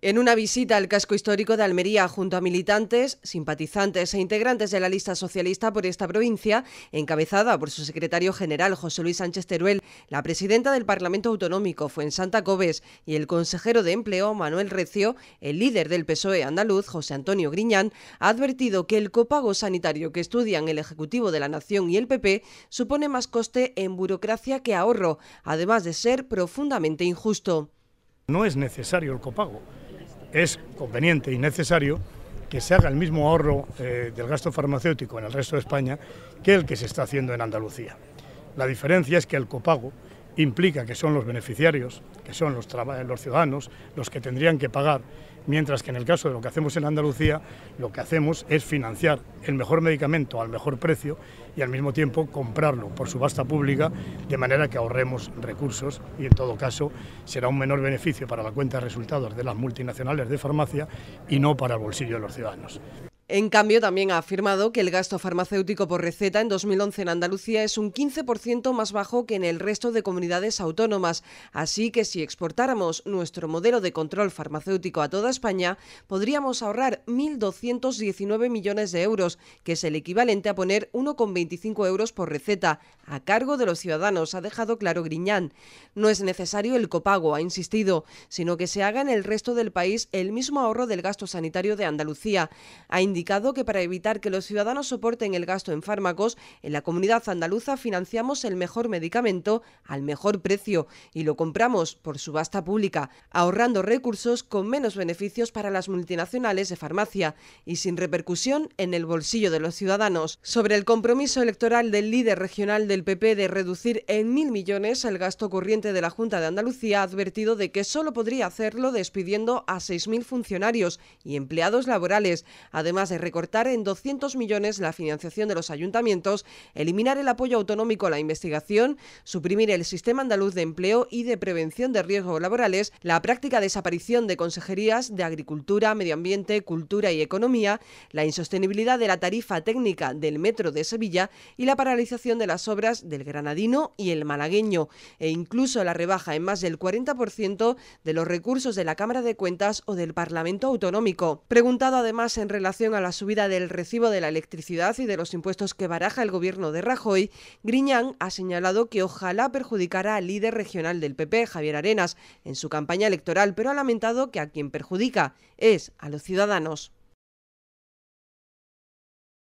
En una visita al casco histórico de Almería junto a militantes, simpatizantes e integrantes de la lista socialista por esta provincia, encabezada por su secretario general José Luis Sánchez Teruel, la presidenta del Parlamento Autonómico fue en Santa Cobes y el consejero de Empleo Manuel Recio, el líder del PSOE andaluz José Antonio Griñán, ha advertido que el copago sanitario que estudian el Ejecutivo de la Nación y el PP supone más coste en burocracia que ahorro, además de ser profundamente injusto. No es necesario el copago es conveniente y necesario que se haga el mismo ahorro eh, del gasto farmacéutico en el resto de España que el que se está haciendo en Andalucía. La diferencia es que el copago implica que son los beneficiarios, que son los, los ciudadanos, los que tendrían que pagar, mientras que en el caso de lo que hacemos en Andalucía, lo que hacemos es financiar el mejor medicamento al mejor precio y al mismo tiempo comprarlo por subasta pública, de manera que ahorremos recursos y en todo caso será un menor beneficio para la cuenta de resultados de las multinacionales de farmacia y no para el bolsillo de los ciudadanos. En cambio, también ha afirmado que el gasto farmacéutico por receta en 2011 en Andalucía es un 15% más bajo que en el resto de comunidades autónomas, así que si exportáramos nuestro modelo de control farmacéutico a toda España, podríamos ahorrar 1.219 millones de euros, que es el equivalente a poner 1,25 euros por receta, a cargo de los ciudadanos, ha dejado claro Griñán. No es necesario el copago, ha insistido, sino que se haga en el resto del país el mismo ahorro del gasto sanitario de Andalucía indicado que para evitar que los ciudadanos soporten el gasto en fármacos, en la comunidad andaluza financiamos el mejor medicamento al mejor precio y lo compramos por subasta pública, ahorrando recursos con menos beneficios para las multinacionales de farmacia y sin repercusión en el bolsillo de los ciudadanos. Sobre el compromiso electoral del líder regional del PP de reducir en mil millones el gasto corriente de la Junta de Andalucía, ha advertido de que solo podría hacerlo despidiendo a 6.000 funcionarios y empleados laborales, además de recortar en 200 millones la financiación de los ayuntamientos, eliminar el apoyo autonómico a la investigación, suprimir el sistema andaluz de empleo y de prevención de riesgos laborales, la práctica desaparición de consejerías de Agricultura, Medio Ambiente, Cultura y Economía, la insostenibilidad de la tarifa técnica del Metro de Sevilla y la paralización de las obras del Granadino y el Malagueño, e incluso la rebaja en más del 40% de los recursos de la Cámara de Cuentas o del Parlamento Autonómico. Preguntado además en relación a la subida del recibo de la electricidad y de los impuestos que baraja el gobierno de Rajoy, Griñán ha señalado que ojalá perjudicara al líder regional del PP, Javier Arenas, en su campaña electoral, pero ha lamentado que a quien perjudica es a los ciudadanos.